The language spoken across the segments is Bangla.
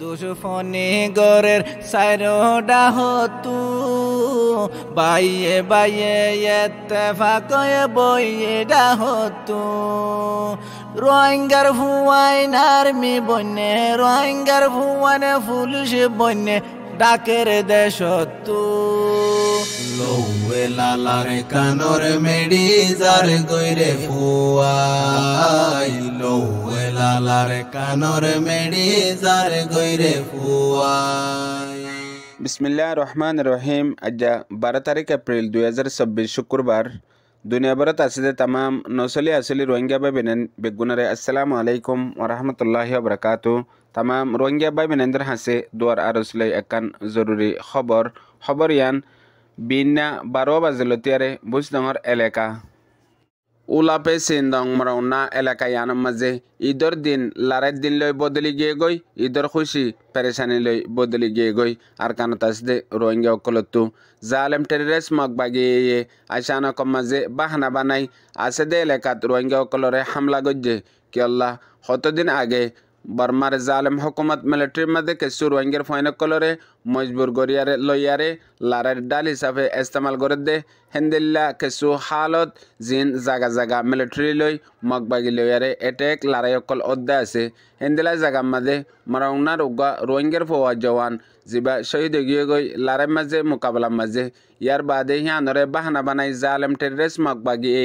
দুশো দুষফনি গরের সাইরোডা হতু বাইয়ে বাইয়ে এতে ফাকয়ে বইয়ে ডা হতু রোহিঙ্গার ভুয়াইন বন্যে রোহিঙ্গার ভুয়ানে ফুলুষ বন্যে ডাকের দেশ তু লালার কানোর মেডি যার গৈরে ভুয়া रहमान रहीम आज बारह तारीख एप्रिल दुहजार छब्बीस शुक्रबार दुनिया भरत आसे तमाम नौसलिया आसली रोहिंग्या भाई बहन बेगुन असलम वरहमतुल्ला वरक तमाम रोहिंग्या भाई बहनर हासे दुआर आरसले एक जरूरी खबर खबर यान बीना बारो बजे लतियारे एलेका উলাপে সিন্দং মরৌনা এলাকা ইয়ানম মাঝে ঈদর দিন লারের দিন লই বদলি গিয়ে গই ঈদর খুশি পেরেশানি লই বদলি গিয়ে গই আর কানতাস দে রোহিঙ্গা অকলতু জালেম টেরিরেস মগ বাগিয়ে আইসানক মাঝে বাহানা বানাই আছে দে এলাকাত রোহিঙ্গা অকলরে হামলা গজ্জে কি আল্লাহ হতদিন আগে বর্মার জালেম হকুমত মিলিটারির মধ্যে কিছু রোহিঙ্গার ফয়নকলরে মজবুর গরিয়ারে লইয়ারে লারের ডাল হিসাবে ইস্তেমাল করে দে হেন্দেলা কেঁচু হালত জিন জাগা জাগা মিলিটাৰিলৈ মগবাগিলৈয়াৰে এটেক অকল অদ্দা আছে হেন্দেলা জাগাৰ মাজে মৰংনাৰ উগা ৰোহিংগাৰ ফৱা জৱান যিবা শ্বহীদ গিয়ে গৈ লাৰাই মাজে মোকাবিলাৰ মাজে ইয়াৰ বাদে সিহঁতৰে বাহানা বানাই জালেম টেৰেছ মগবাগি এ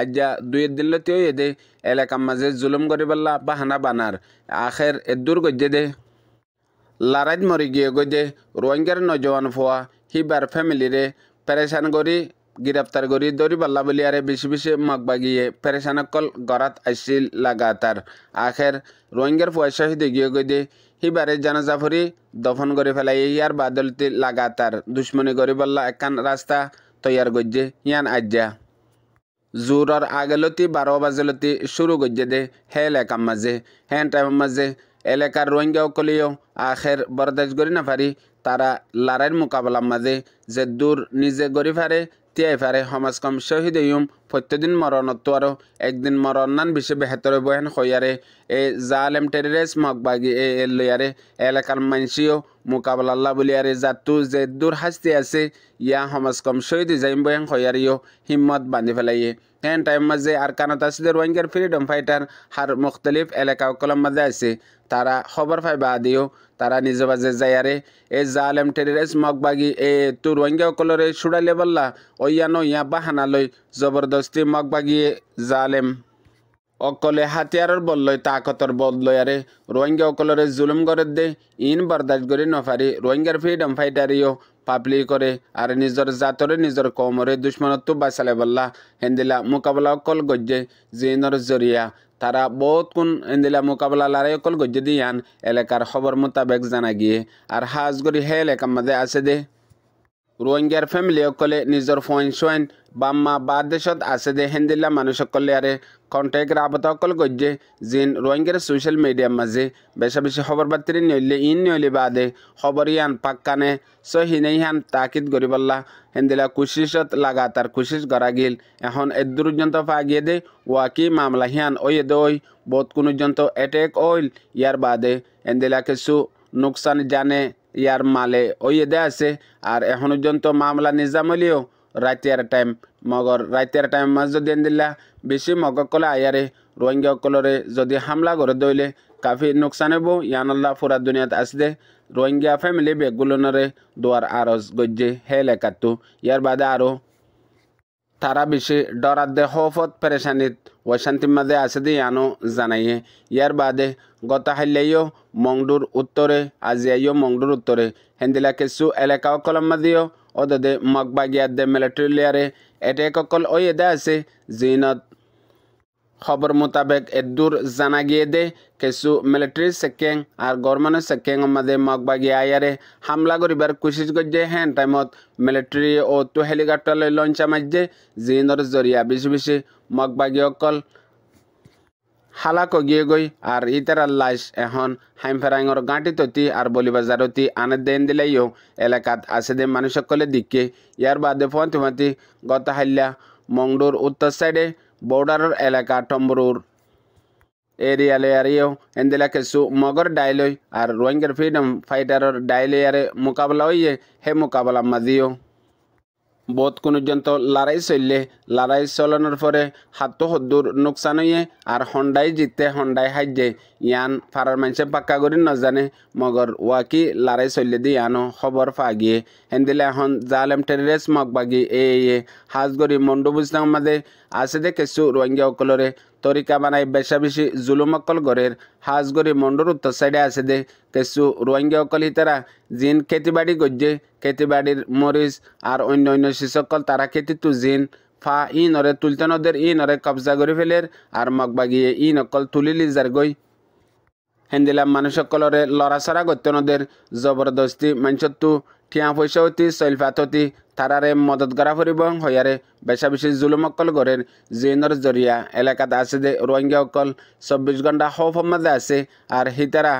আজ্যা দুই দিনলৈতেও এদে এলেকাৰ মাজে জুলুম কৰি পেলা বাহানা বানাৰ আখেৰ এদূৰ গধ্যে দে লাৰাইত মৰি গিয়ে গৈ দে ৰোহিংগাৰ নজোৱান ফোৱা সি বাৰ ফেমিলিৰে পেরেশান করি গ্রেপ্তার করি দৌড়ি পাল্লা বলিয়ারে বেশি বেশি মগ বাগিয়ে কল গরাত আসছিল লাগাতার আখের রোহিঙ্গার পয়সা হি দেখিয়ে গই দে সিবারে জানাজা ফুরি দফন করে ফেলাই ইয়ার বাদলতি লাগাতার দুশ্মনী করে বাল্লা একান রাস্তা তৈয়ার করছে ইয়ান আজ্জা জোৰৰ আগেলতি বাৰ বাজেলতি শুরু করছে দে হেল একাম মাজে হেন টাইম মাজে এলেকাৰ আখের আখেৰ বৰদাস্ত কৰি নাফাৰি তারা লড়াইয়ের মোকাবেলার মাঝে যে দূর নিজে গড়ি ফারে তিয়াই ফারে সমাজ কম শহীদ ইউম প্রত্যেকদিন মরণত্ব আৰু একদিন মরণান বিশ্ব বেহেতরে বহেন হইয়ারে এ জালেম টেরিস মগবাগি এ এলিয়ারে এলাকার মানসিও মুকাবল আল্লাহ বুলিয়ারে জাতু যে দূর হাস্তি আছে ইয়া সমাজ কম শহীদ যাইম বয়াং হয়ারিও হিম্মত বান্ধি ফেলাইয়ে হ্যাঁ টাইম মাঝে আর কানত আসিদের রোহিঙ্গার ফ্রিডম ফাইটার হার মুখতলিফ এলাকা কলম মাঝে আছে তারা খবর পাই বা দিও তারা নিজ বাজে যায়ারে এ জালেম টেরিরেস্ট মগবাগি এ তু রোহিঙ্গা কলরে সুড়াইলে বললা ওইয়ানো ইয়া বাহানালৈ লই জবরদস্তি মগবাগিয়ে জালেম অকলে হাতিয়াৰৰ বল লৈ তাকতৰ বল আৰে ৰোহিংগা অকলৰে জুলুম কৰে দে ইন বৰদাস্ত কৰি নফাৰি ৰোহিংগাৰ ফ্ৰীডম ফাইটাৰীও পাপ্লি কৰে আৰু নিজৰ জাতৰে নিজৰ কমৰে দুশ্মনতো বাচালে বল্লা হেন্দিলা মোকাবিলা অকল গজ্জে জেইনৰ জৰিয়া তাৰা বহুত কোন হেন্দিলা মোকাবিলা লাৰাই অকল গজ্জে আন এলেকাৰ খবৰ মোতাবেক জানা গিয়ে আৰ হাজগুড়ি হে এলাকাৰ মধ্যে আছে দে ফ্যামিলি ফেমিলিসকলে নিজৰ ফোন চোৱাইন বাম্মা বা দেশত আছে দে হেন্দিলা মানুহসকলে আৰে কণ্টেক্ট সকল গজ্জে যিন রোহিঙ্গার সোশ্যাল মিডিয়াৰ মাজে বেচা বেছি খবৰ বাতৰি নইলে ইন নইলে বাদে খবৰ ইয়ান পাক্কানে চ' হিনেই হান তাকিদ গৰিবল্লা হেন্দিলা কুশিসত লাগাতাৰ কুশিস কৰা গিল এখন দুর্যন্ত ফাগিয়ে দে ওয়াকি মামলা হিয়ান অয়ে বোধ বহুত কোনোযন্ত এটেক অইল ইয়াৰ বাদে হেন্দিলা কিছু নোকচান জানে ইয়ার মালে ওইয়েদে আছে আর এখন পর্যন্ত মামলা নিজামলিও রাতিয়ার টাইম মগর রাতিয়ার টাইম মাছ যদি দিলা বেশি মগকলে আয়ারে রোহিঙ্গাসকলরে যদি হামলা করে দইলে কাফি নোকসান হব ইয়ানাল্লাহ ফুরা দুনিয়াত আসদে রোহিঙ্গা ফ্যামিলি বেগুলনরে দোয়ার আরজ গজ্জে হে লেখাতো ইয়ার বাদে আরও তারা বেছি ডৰাদে হফত পেৰেচানীত ৱৈশান্তিৰ মাজে আছে দি আনো জানায়ে ইয়াৰ বাদে গতাহাল্যাইও মংডুৰ উত্তৰে আজিয়াইও মংডুৰ উত্তৰে হেন্দিলা কেঁচু এলাকাও কলম মাদিও অদদে মগবাগিয়া দে মিলিটাৰী এটা এককল অকল এদে আছে জিনত খবর মোতাবেক এদ্দুর জানা গিয়ে দে কিছু মিলিটারি সেকেং আর গভর্নমেন্ট সেকেং মাঝে মগবাগি আয়ারে হামলা করিবার কোশিশ করছে হ্যাঁ টাইমত মিলিটারি ও তো হেলিকপ্টার লঞ্চা মাঝে জিনর জরিয়া বেশি বেশি মগবাগি অকল হালা কগিয়ে গই আর ইতারার লাশ এখন হাইমফেরাঙর গাঁটি ততি আর বলিবাজারতি আনে দেন দিলেও এলাকাত আছে দে মানুষ সকলে দিকে ইয়ার বাদে ফন্তি ফাঁতি গত হাল্লা মংডোর উত্তর সাইডে বৰ্ডাৰৰ এলেকা টম্বৰুৰ এৰিয়ালেয়াৰীও এন্দিলাকে চু মগৰ ডাইলৈ আৰু ৰোহিংগাৰ ফ্ৰীডম ফাইটাৰৰ ডাইলেয়াৰে মোকাবিলা হৈয়ে সেই মোকাবিলা মাজিও বোধ কোনো যন্ত লড়াই চললে লড়াই চলনের পরে হাতটো সদ্দুর নোকসান হইয়ে আর হন্ডাই জিতে হন্ডাই হাইজে ইয়ান ফারার মানুষে পাক্কা করে নজানে মগর ওয়াকি লড়াই চললে দি ইয়ানো খবর ফাগিয়ে হেন্দিলে এখন জালেম টেরেস মগবাগি এ হাজ গরি মন্ডু বুঝতাম মাদে আছে দে কিছু রোহিঙ্গা সকলরে তরিকা বানাই বেশা বেশি জুলুমকল গড়ের হাজগরি মন্ডর উত্তর সাইডে আছে দে কিছু রোহিঙ্গা অকল হিতারা জিন বাড়ি গজ্জে বাড়ির মরিচ আর অন্য অন্য শিসকল তারা তু জিন ফা ই নরে তুলতে নদের ই নরে কবজা করে ফেলের আর মগবাগিয়ে ই নকল তুলিলি লিজার গই হেন্দিলা সকলরে লড়াচড়া নদের জবরদস্তি মানুষত্ব ঠিয়া পয়সা অতি শৈলফাত থাৰাৰে মদত কৰা ফুৰিব বেচা বেচি জুলুম গড়ে জেইনৰ জৰিয়া এলেকাত আছে যে ৰোহিংগীয়াসকল চৌব্বিছ ঘণ্টা সৌফমতে আছে আৰু সীতাৰা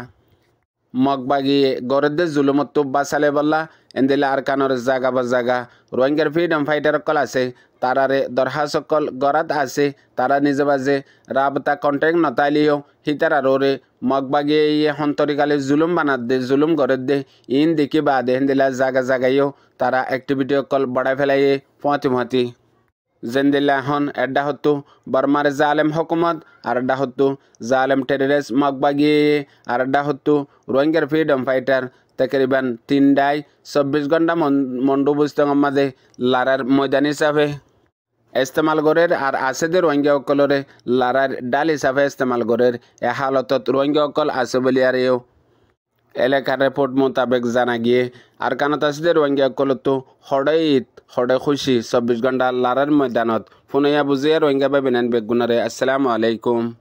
mogbagiye gorede zulumot tubba বল্লা balla endele arkanor jaga ba jaga রোহিঙ্গার ফ্রিডম ফাইটার কল আছে তারারে দরহাসকল গরাত আছে তারা নিজে বাজে রাবতা কন্ট্যাক্ট নতালিও হিতারা রে মগবাগে ইয়ে হন্তরিকালে জুলুম বানাত দে জুলুম গরত দে ইন দেখি বা দেহেন জাগা জাগাইও তারা অ্যাক্টিভিটি কল বড়া ফেলাইয়ে পঁতি পঁতি জেন্দিল্লা হন এড্ডা হতো বর্মার জালেম হকুমত আর এডা হতো জালেম টেরিস মগবাগি আর এডা হতো রোহিঙ্গার ফ্রিডম ফাইটার তকরিবান ডাই চব্বিশ ঘন্টা মন্ডুবুস্তং মাঝে লারার ময়দান হিসাবে ইস্তেমাল গরের আর রোহিঙ্গা সকলের লারার ডাল হিসাবে ইস্তেমাল গরের এ হালতত সকল আছে বলিয়ারেও এলেকাৰ ৰেপৰ্ট মোতাবেক গিয়ে আৰু কানাতাচীদেৰ ৰোহিংগীয়া কলতো সদায় সদায় খুচি চৌব্বিছ ঘণ্টা লাৰাৰ মৈদানত ফোনয়া বুজিয়ে ৰোহিংগা বাবে নেন বেগুণাৰে আছালামু আলাইকুম